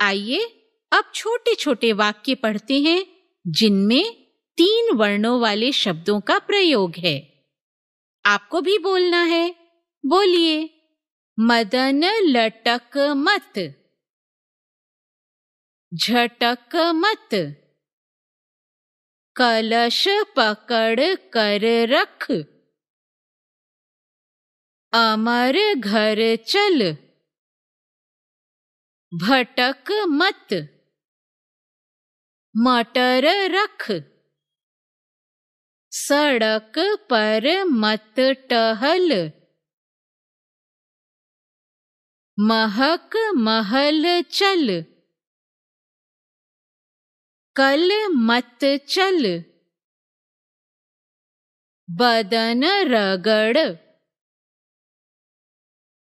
आइए अब छोटे छोटे वाक्य पढ़ते हैं जिनमें तीन वर्णों वाले शब्दों का प्रयोग है आपको भी बोलना है बोलिए मदन लटक मत झटक मत कलश पकड़ कर रख अमर घर चल भटक मत मटर रख सड़क पर मत टहल महक महल चल कल मत चल बदन रगड़